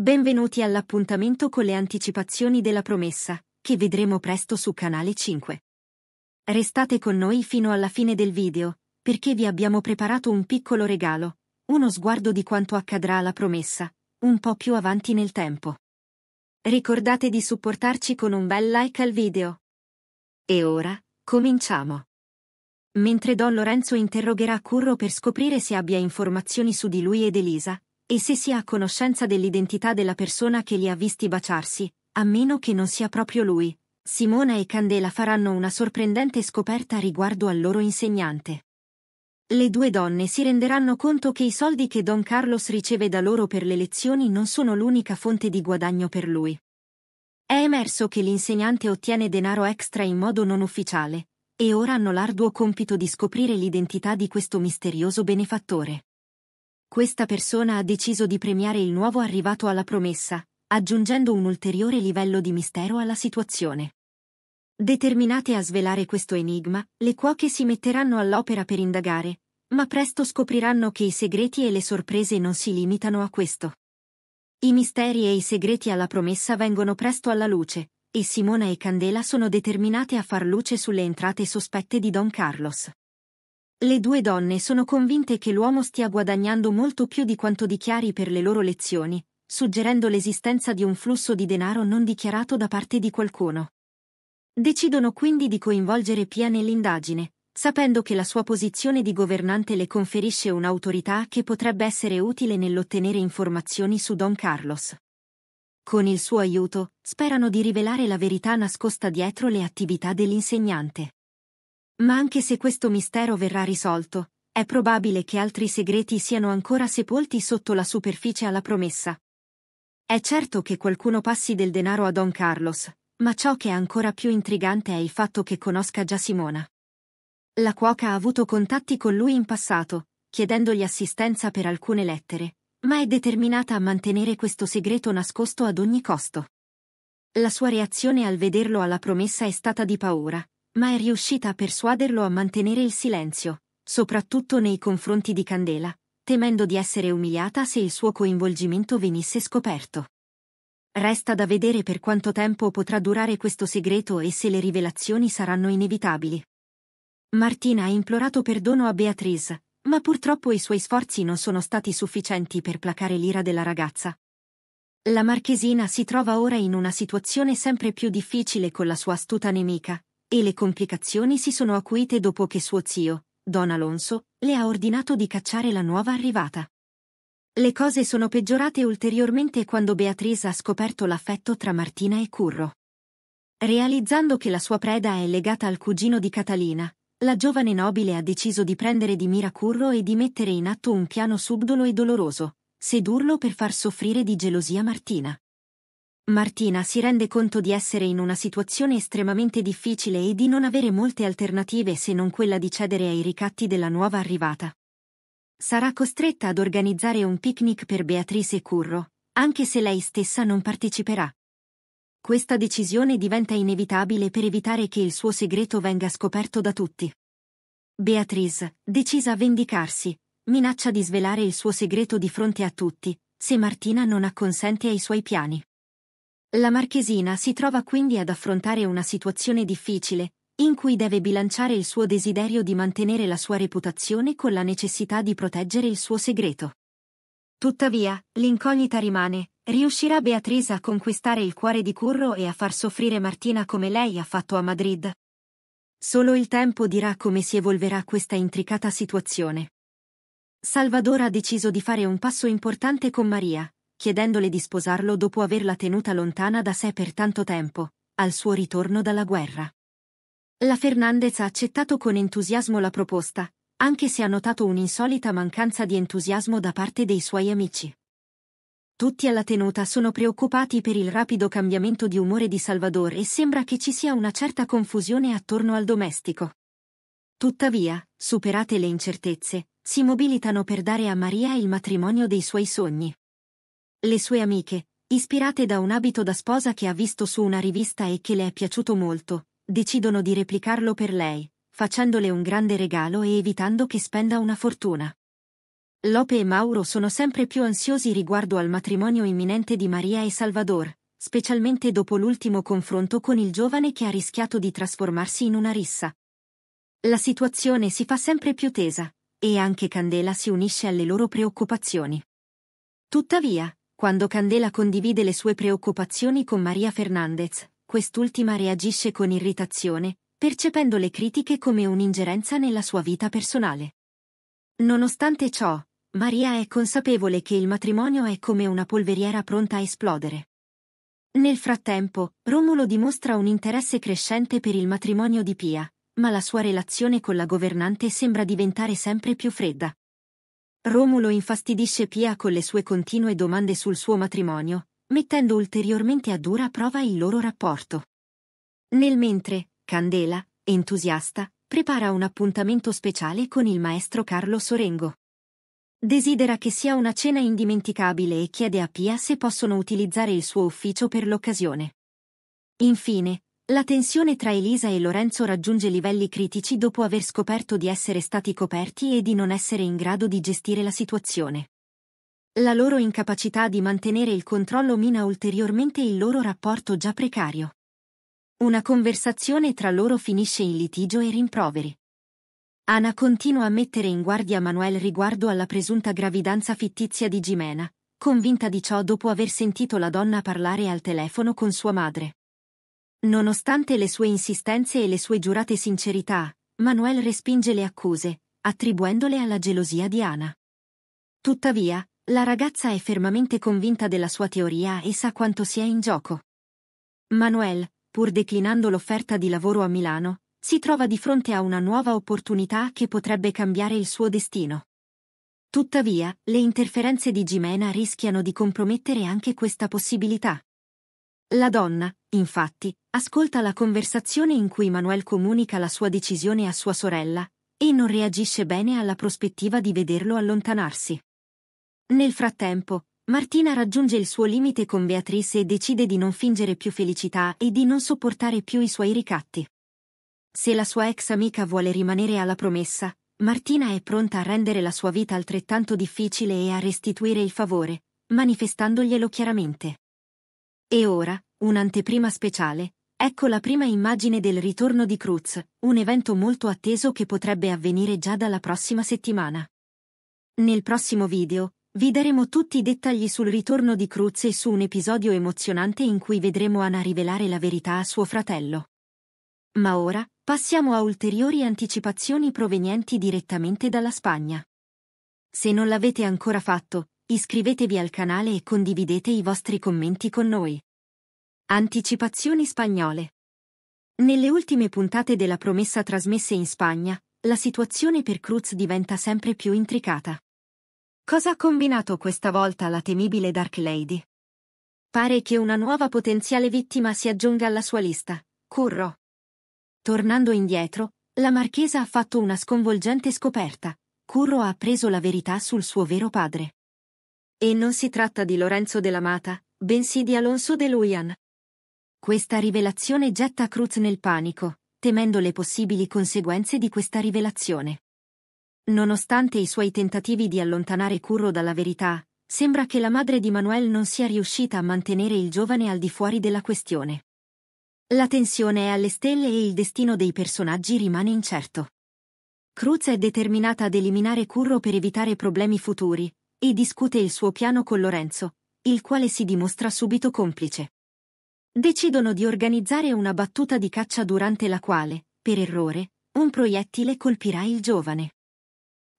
Benvenuti all'appuntamento con le anticipazioni della promessa, che vedremo presto su Canale 5. Restate con noi fino alla fine del video, perché vi abbiamo preparato un piccolo regalo, uno sguardo di quanto accadrà alla promessa, un po' più avanti nel tempo. Ricordate di supportarci con un bel like al video. E ora, cominciamo. Mentre Don Lorenzo interrogherà Curro per scoprire se abbia informazioni su di lui ed Elisa, e se si ha conoscenza dell'identità della persona che li ha visti baciarsi, a meno che non sia proprio lui. Simona e Candela faranno una sorprendente scoperta riguardo al loro insegnante. Le due donne si renderanno conto che i soldi che Don Carlos riceve da loro per le lezioni non sono l'unica fonte di guadagno per lui. È emerso che l'insegnante ottiene denaro extra in modo non ufficiale, e ora hanno l'arduo compito di scoprire l'identità di questo misterioso benefattore questa persona ha deciso di premiare il nuovo arrivato alla promessa, aggiungendo un ulteriore livello di mistero alla situazione. Determinate a svelare questo enigma, le cuoche si metteranno all'opera per indagare, ma presto scopriranno che i segreti e le sorprese non si limitano a questo. I misteri e i segreti alla promessa vengono presto alla luce, e Simona e Candela sono determinate a far luce sulle entrate sospette di Don Carlos. Le due donne sono convinte che l'uomo stia guadagnando molto più di quanto dichiari per le loro lezioni, suggerendo l'esistenza di un flusso di denaro non dichiarato da parte di qualcuno. Decidono quindi di coinvolgere Pia nell'indagine, sapendo che la sua posizione di governante le conferisce un'autorità che potrebbe essere utile nell'ottenere informazioni su Don Carlos. Con il suo aiuto, sperano di rivelare la verità nascosta dietro le attività dell'insegnante. Ma anche se questo mistero verrà risolto, è probabile che altri segreti siano ancora sepolti sotto la superficie alla promessa. È certo che qualcuno passi del denaro a Don Carlos, ma ciò che è ancora più intrigante è il fatto che conosca già Simona. La cuoca ha avuto contatti con lui in passato, chiedendogli assistenza per alcune lettere, ma è determinata a mantenere questo segreto nascosto ad ogni costo. La sua reazione al vederlo alla promessa è stata di paura, ma è riuscita a persuaderlo a mantenere il silenzio, soprattutto nei confronti di Candela, temendo di essere umiliata se il suo coinvolgimento venisse scoperto. Resta da vedere per quanto tempo potrà durare questo segreto e se le rivelazioni saranno inevitabili. Martina ha implorato perdono a Beatrice, ma purtroppo i suoi sforzi non sono stati sufficienti per placare l'ira della ragazza. La marchesina si trova ora in una situazione sempre più difficile con la sua astuta nemica, e le complicazioni si sono acuite dopo che suo zio, Don Alonso, le ha ordinato di cacciare la nuova arrivata. Le cose sono peggiorate ulteriormente quando Beatrice ha scoperto l'affetto tra Martina e Curro. Realizzando che la sua preda è legata al cugino di Catalina, la giovane nobile ha deciso di prendere di mira Curro e di mettere in atto un piano subdolo e doloroso, sedurlo per far soffrire di gelosia Martina. Martina si rende conto di essere in una situazione estremamente difficile e di non avere molte alternative se non quella di cedere ai ricatti della nuova arrivata. Sarà costretta ad organizzare un picnic per Beatrice e Curro, anche se lei stessa non parteciperà. Questa decisione diventa inevitabile per evitare che il suo segreto venga scoperto da tutti. Beatrice, decisa a vendicarsi, minaccia di svelare il suo segreto di fronte a tutti, se Martina non acconsente ai suoi piani. La Marchesina si trova quindi ad affrontare una situazione difficile, in cui deve bilanciare il suo desiderio di mantenere la sua reputazione con la necessità di proteggere il suo segreto. Tuttavia, l'incognita rimane, riuscirà Beatrice a conquistare il cuore di Curro e a far soffrire Martina come lei ha fatto a Madrid? Solo il tempo dirà come si evolverà questa intricata situazione. Salvador ha deciso di fare un passo importante con Maria, chiedendole di sposarlo dopo averla tenuta lontana da sé per tanto tempo, al suo ritorno dalla guerra. La Fernandez ha accettato con entusiasmo la proposta, anche se ha notato un'insolita mancanza di entusiasmo da parte dei suoi amici. Tutti alla tenuta sono preoccupati per il rapido cambiamento di umore di Salvador e sembra che ci sia una certa confusione attorno al domestico. Tuttavia, superate le incertezze, si mobilitano per dare a Maria il matrimonio dei suoi sogni. Le sue amiche, ispirate da un abito da sposa che ha visto su una rivista e che le è piaciuto molto, decidono di replicarlo per lei, facendole un grande regalo e evitando che spenda una fortuna. Lope e Mauro sono sempre più ansiosi riguardo al matrimonio imminente di Maria e Salvador, specialmente dopo l'ultimo confronto con il giovane che ha rischiato di trasformarsi in una rissa. La situazione si fa sempre più tesa, e anche Candela si unisce alle loro preoccupazioni. Tuttavia, quando Candela condivide le sue preoccupazioni con Maria Fernandez, quest'ultima reagisce con irritazione, percependo le critiche come un'ingerenza nella sua vita personale. Nonostante ciò, Maria è consapevole che il matrimonio è come una polveriera pronta a esplodere. Nel frattempo, Romolo dimostra un interesse crescente per il matrimonio di Pia, ma la sua relazione con la governante sembra diventare sempre più fredda. Romulo infastidisce Pia con le sue continue domande sul suo matrimonio, mettendo ulteriormente a dura prova il loro rapporto. Nel mentre, Candela, entusiasta, prepara un appuntamento speciale con il maestro Carlo Sorengo. Desidera che sia una cena indimenticabile e chiede a Pia se possono utilizzare il suo ufficio per l'occasione. Infine, la tensione tra Elisa e Lorenzo raggiunge livelli critici dopo aver scoperto di essere stati coperti e di non essere in grado di gestire la situazione. La loro incapacità di mantenere il controllo mina ulteriormente il loro rapporto già precario. Una conversazione tra loro finisce in litigio e rimproveri. Ana continua a mettere in guardia Manuel riguardo alla presunta gravidanza fittizia di Jimena, convinta di ciò dopo aver sentito la donna parlare al telefono con sua madre. Nonostante le sue insistenze e le sue giurate sincerità, Manuel respinge le accuse, attribuendole alla gelosia di Ana. Tuttavia, la ragazza è fermamente convinta della sua teoria e sa quanto sia in gioco. Manuel, pur declinando l'offerta di lavoro a Milano, si trova di fronte a una nuova opportunità che potrebbe cambiare il suo destino. Tuttavia, le interferenze di Jimena rischiano di compromettere anche questa possibilità. La donna, infatti, ascolta la conversazione in cui Manuel comunica la sua decisione a sua sorella e non reagisce bene alla prospettiva di vederlo allontanarsi. Nel frattempo, Martina raggiunge il suo limite con Beatrice e decide di non fingere più felicità e di non sopportare più i suoi ricatti. Se la sua ex amica vuole rimanere alla promessa, Martina è pronta a rendere la sua vita altrettanto difficile e a restituire il favore, manifestandoglielo chiaramente. E ora, un'anteprima speciale. Ecco la prima immagine del ritorno di Cruz, un evento molto atteso che potrebbe avvenire già dalla prossima settimana. Nel prossimo video, vi daremo tutti i dettagli sul ritorno di Cruz e su un episodio emozionante in cui vedremo Anna rivelare la verità a suo fratello. Ma ora, passiamo a ulteriori anticipazioni provenienti direttamente dalla Spagna. Se non l'avete ancora fatto, iscrivetevi al canale e condividete i vostri commenti con noi. Anticipazioni spagnole. Nelle ultime puntate della promessa trasmesse in Spagna, la situazione per Cruz diventa sempre più intricata. Cosa ha combinato questa volta la temibile Dark Lady? Pare che una nuova potenziale vittima si aggiunga alla sua lista, Curro. Tornando indietro, la marchesa ha fatto una sconvolgente scoperta. Curro ha appreso la verità sul suo vero padre. E non si tratta di Lorenzo dell'Amata, bensì di Alonso de Luian. Questa rivelazione getta Cruz nel panico, temendo le possibili conseguenze di questa rivelazione. Nonostante i suoi tentativi di allontanare Curro dalla verità, sembra che la madre di Manuel non sia riuscita a mantenere il giovane al di fuori della questione. La tensione è alle stelle e il destino dei personaggi rimane incerto. Cruz è determinata ad eliminare Curro per evitare problemi futuri, e discute il suo piano con Lorenzo, il quale si dimostra subito complice. Decidono di organizzare una battuta di caccia durante la quale, per errore, un proiettile colpirà il giovane.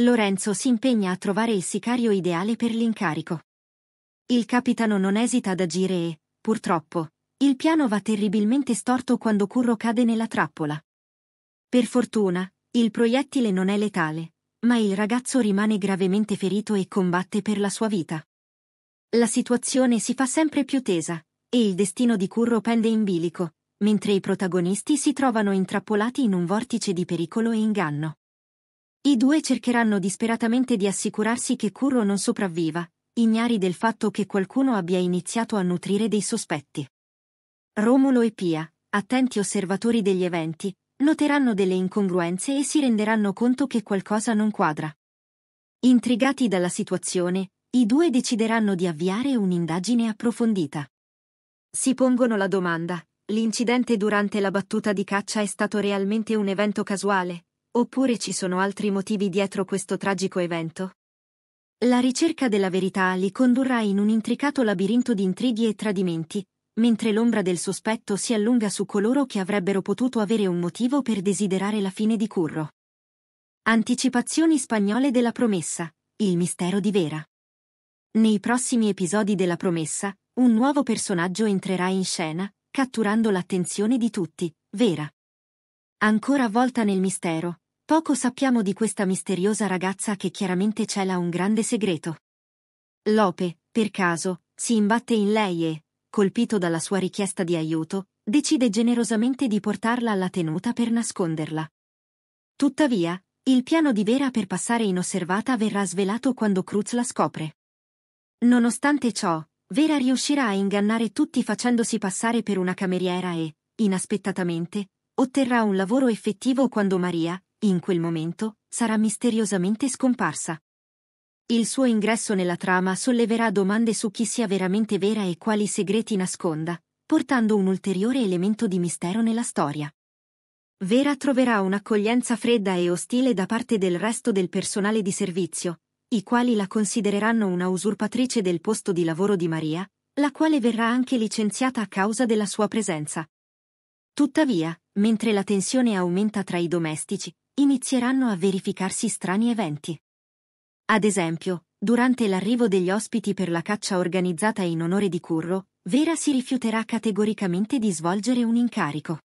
Lorenzo si impegna a trovare il sicario ideale per l'incarico. Il capitano non esita ad agire e, purtroppo, il piano va terribilmente storto quando Curro cade nella trappola. Per fortuna, il proiettile non è letale, ma il ragazzo rimane gravemente ferito e combatte per la sua vita. La situazione si fa sempre più tesa, e il destino di Curro pende in bilico, mentre i protagonisti si trovano intrappolati in un vortice di pericolo e inganno. I due cercheranno disperatamente di assicurarsi che Curro non sopravviva, ignari del fatto che qualcuno abbia iniziato a nutrire dei sospetti. Romulo e Pia, attenti osservatori degli eventi, noteranno delle incongruenze e si renderanno conto che qualcosa non quadra. Intrigati dalla situazione, i due decideranno di avviare un'indagine approfondita. Si pongono la domanda, l'incidente durante la battuta di caccia è stato realmente un evento casuale, oppure ci sono altri motivi dietro questo tragico evento? La ricerca della verità li condurrà in un intricato labirinto di intrighi e tradimenti, mentre l'ombra del sospetto si allunga su coloro che avrebbero potuto avere un motivo per desiderare la fine di Curro. Anticipazioni spagnole della promessa, il mistero di Vera. Nei prossimi episodi della promessa, un nuovo personaggio entrerà in scena, catturando l'attenzione di tutti, Vera. Ancora avvolta nel mistero, poco sappiamo di questa misteriosa ragazza che chiaramente cela un grande segreto. Lope, per caso, si imbatte in lei e, colpito dalla sua richiesta di aiuto, decide generosamente di portarla alla tenuta per nasconderla. Tuttavia, il piano di Vera per passare inosservata verrà svelato quando Cruz la scopre. Nonostante ciò, Vera riuscirà a ingannare tutti facendosi passare per una cameriera e, inaspettatamente, otterrà un lavoro effettivo quando Maria, in quel momento, sarà misteriosamente scomparsa. Il suo ingresso nella trama solleverà domande su chi sia veramente vera e quali segreti nasconda, portando un ulteriore elemento di mistero nella storia. Vera troverà un'accoglienza fredda e ostile da parte del resto del personale di servizio, i quali la considereranno una usurpatrice del posto di lavoro di Maria, la quale verrà anche licenziata a causa della sua presenza. Tuttavia, mentre la tensione aumenta tra i domestici, inizieranno a verificarsi strani eventi. Ad esempio, durante l'arrivo degli ospiti per la caccia organizzata in onore di Curro, Vera si rifiuterà categoricamente di svolgere un incarico.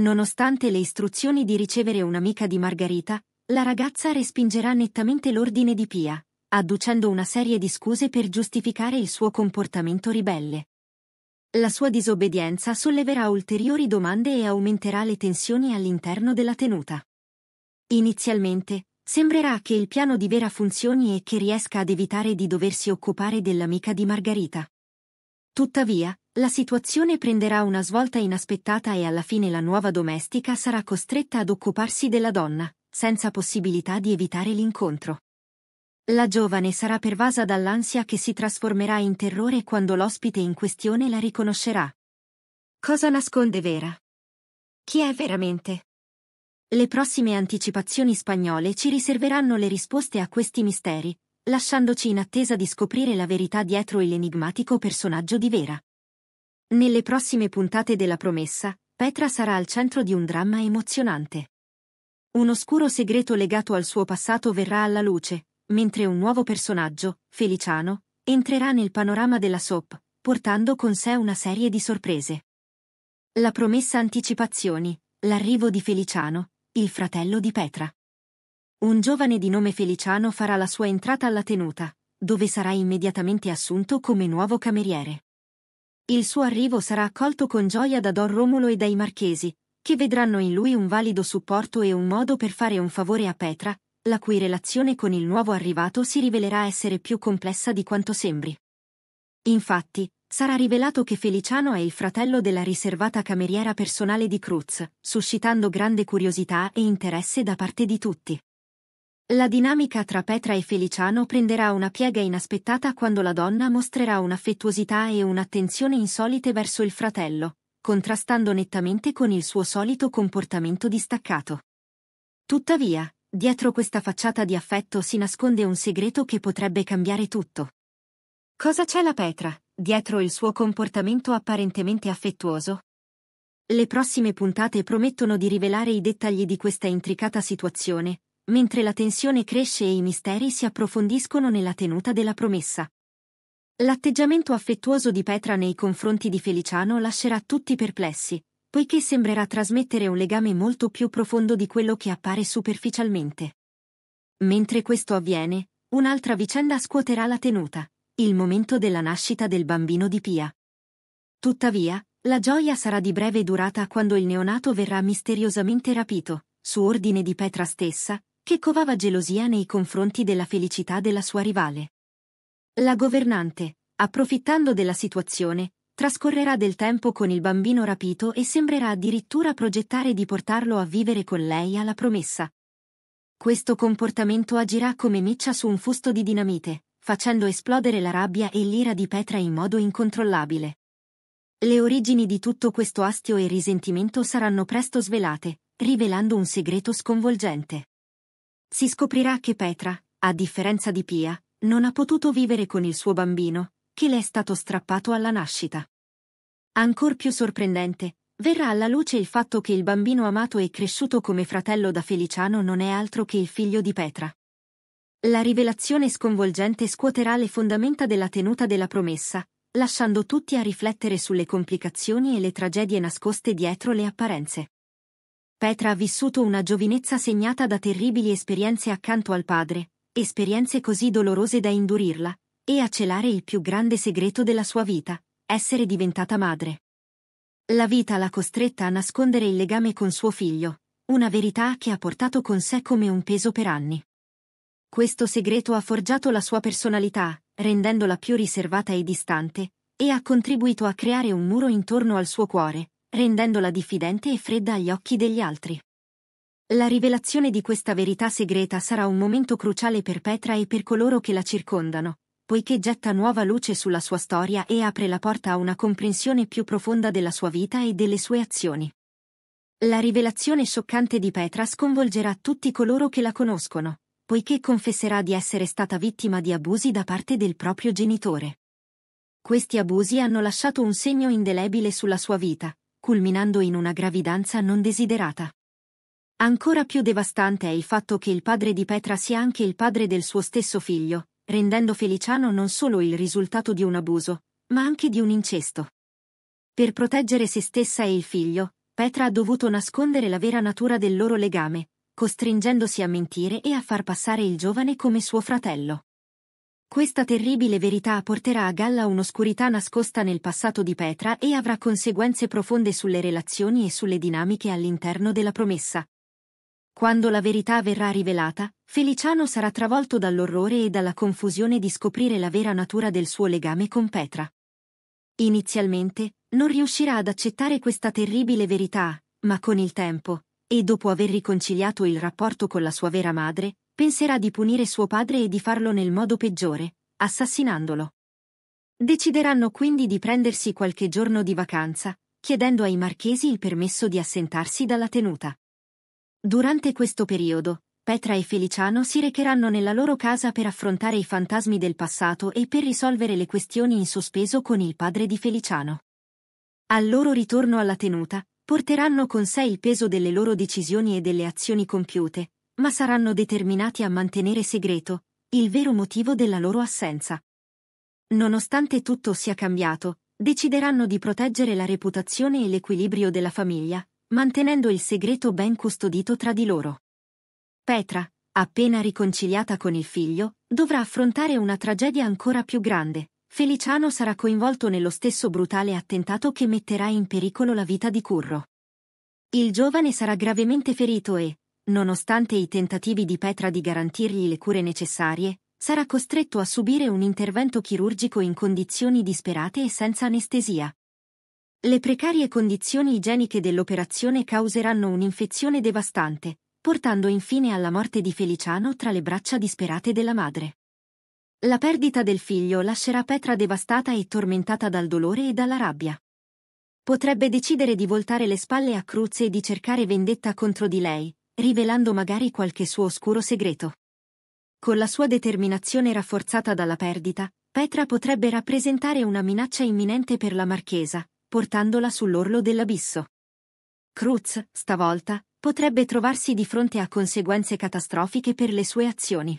Nonostante le istruzioni di ricevere un'amica di Margherita, la ragazza respingerà nettamente l'ordine di Pia, adducendo una serie di scuse per giustificare il suo comportamento ribelle. La sua disobbedienza solleverà ulteriori domande e aumenterà le tensioni all'interno della tenuta. Inizialmente, Sembrerà che il piano di Vera funzioni e che riesca ad evitare di doversi occupare dell'amica di Margherita. Tuttavia, la situazione prenderà una svolta inaspettata e alla fine la nuova domestica sarà costretta ad occuparsi della donna, senza possibilità di evitare l'incontro. La giovane sarà pervasa dall'ansia che si trasformerà in terrore quando l'ospite in questione la riconoscerà. Cosa nasconde Vera? Chi è veramente? Le prossime anticipazioni spagnole ci riserveranno le risposte a questi misteri, lasciandoci in attesa di scoprire la verità dietro l'enigmatico personaggio di Vera. Nelle prossime puntate della promessa, Petra sarà al centro di un dramma emozionante. Un oscuro segreto legato al suo passato verrà alla luce, mentre un nuovo personaggio, Feliciano, entrerà nel panorama della SOP, portando con sé una serie di sorprese. La promessa anticipazioni, l'arrivo di Feliciano, il fratello di Petra. Un giovane di nome Feliciano farà la sua entrata alla tenuta, dove sarà immediatamente assunto come nuovo cameriere. Il suo arrivo sarà accolto con gioia da Don Romolo e dai marchesi, che vedranno in lui un valido supporto e un modo per fare un favore a Petra, la cui relazione con il nuovo arrivato si rivelerà essere più complessa di quanto sembri. Infatti, sarà rivelato che Feliciano è il fratello della riservata cameriera personale di Cruz, suscitando grande curiosità e interesse da parte di tutti. La dinamica tra Petra e Feliciano prenderà una piega inaspettata quando la donna mostrerà un'affettuosità e un'attenzione insolite verso il fratello, contrastando nettamente con il suo solito comportamento distaccato. Tuttavia, dietro questa facciata di affetto si nasconde un segreto che potrebbe cambiare tutto. Cosa c'è la Petra, dietro il suo comportamento apparentemente affettuoso? Le prossime puntate promettono di rivelare i dettagli di questa intricata situazione, mentre la tensione cresce e i misteri si approfondiscono nella tenuta della promessa. L'atteggiamento affettuoso di Petra nei confronti di Feliciano lascerà tutti perplessi, poiché sembrerà trasmettere un legame molto più profondo di quello che appare superficialmente. Mentre questo avviene, un'altra vicenda scuoterà la tenuta il momento della nascita del bambino di Pia. Tuttavia, la gioia sarà di breve durata quando il neonato verrà misteriosamente rapito, su ordine di Petra stessa, che covava gelosia nei confronti della felicità della sua rivale. La governante, approfittando della situazione, trascorrerà del tempo con il bambino rapito e sembrerà addirittura progettare di portarlo a vivere con lei alla promessa. Questo comportamento agirà come miccia su un fusto di dinamite, facendo esplodere la rabbia e l'ira di Petra in modo incontrollabile. Le origini di tutto questo astio e risentimento saranno presto svelate, rivelando un segreto sconvolgente. Si scoprirà che Petra, a differenza di Pia, non ha potuto vivere con il suo bambino, che le è stato strappato alla nascita. Ancor più sorprendente, verrà alla luce il fatto che il bambino amato e cresciuto come fratello da Feliciano non è altro che il figlio di Petra. La rivelazione sconvolgente scuoterà le fondamenta della tenuta della promessa, lasciando tutti a riflettere sulle complicazioni e le tragedie nascoste dietro le apparenze. Petra ha vissuto una giovinezza segnata da terribili esperienze accanto al padre, esperienze così dolorose da indurirla, e a celare il più grande segreto della sua vita, essere diventata madre. La vita l'ha costretta a nascondere il legame con suo figlio, una verità che ha portato con sé come un peso per anni. Questo segreto ha forgiato la sua personalità, rendendola più riservata e distante, e ha contribuito a creare un muro intorno al suo cuore, rendendola diffidente e fredda agli occhi degli altri. La rivelazione di questa verità segreta sarà un momento cruciale per Petra e per coloro che la circondano, poiché getta nuova luce sulla sua storia e apre la porta a una comprensione più profonda della sua vita e delle sue azioni. La rivelazione scioccante di Petra sconvolgerà tutti coloro che la conoscono, poiché confesserà di essere stata vittima di abusi da parte del proprio genitore. Questi abusi hanno lasciato un segno indelebile sulla sua vita, culminando in una gravidanza non desiderata. Ancora più devastante è il fatto che il padre di Petra sia anche il padre del suo stesso figlio, rendendo Feliciano non solo il risultato di un abuso, ma anche di un incesto. Per proteggere se stessa e il figlio, Petra ha dovuto nascondere la vera natura del loro legame, costringendosi a mentire e a far passare il giovane come suo fratello. Questa terribile verità porterà a galla un'oscurità nascosta nel passato di Petra e avrà conseguenze profonde sulle relazioni e sulle dinamiche all'interno della promessa. Quando la verità verrà rivelata, Feliciano sarà travolto dall'orrore e dalla confusione di scoprire la vera natura del suo legame con Petra. Inizialmente, non riuscirà ad accettare questa terribile verità, ma con il tempo, e dopo aver riconciliato il rapporto con la sua vera madre, penserà di punire suo padre e di farlo nel modo peggiore, assassinandolo. Decideranno quindi di prendersi qualche giorno di vacanza, chiedendo ai marchesi il permesso di assentarsi dalla tenuta. Durante questo periodo, Petra e Feliciano si recheranno nella loro casa per affrontare i fantasmi del passato e per risolvere le questioni in sospeso con il padre di Feliciano. Al loro ritorno alla tenuta, porteranno con sé il peso delle loro decisioni e delle azioni compiute, ma saranno determinati a mantenere segreto il vero motivo della loro assenza. Nonostante tutto sia cambiato, decideranno di proteggere la reputazione e l'equilibrio della famiglia, mantenendo il segreto ben custodito tra di loro. Petra, appena riconciliata con il figlio, dovrà affrontare una tragedia ancora più grande, Feliciano sarà coinvolto nello stesso brutale attentato che metterà in pericolo la vita di Curro. Il giovane sarà gravemente ferito e, nonostante i tentativi di Petra di garantirgli le cure necessarie, sarà costretto a subire un intervento chirurgico in condizioni disperate e senza anestesia. Le precarie condizioni igieniche dell'operazione causeranno un'infezione devastante, portando infine alla morte di Feliciano tra le braccia disperate della madre. La perdita del figlio lascerà Petra devastata e tormentata dal dolore e dalla rabbia. Potrebbe decidere di voltare le spalle a Cruz e di cercare vendetta contro di lei, rivelando magari qualche suo oscuro segreto. Con la sua determinazione rafforzata dalla perdita, Petra potrebbe rappresentare una minaccia imminente per la marchesa, portandola sull'orlo dell'abisso. Cruz, stavolta, potrebbe trovarsi di fronte a conseguenze catastrofiche per le sue azioni.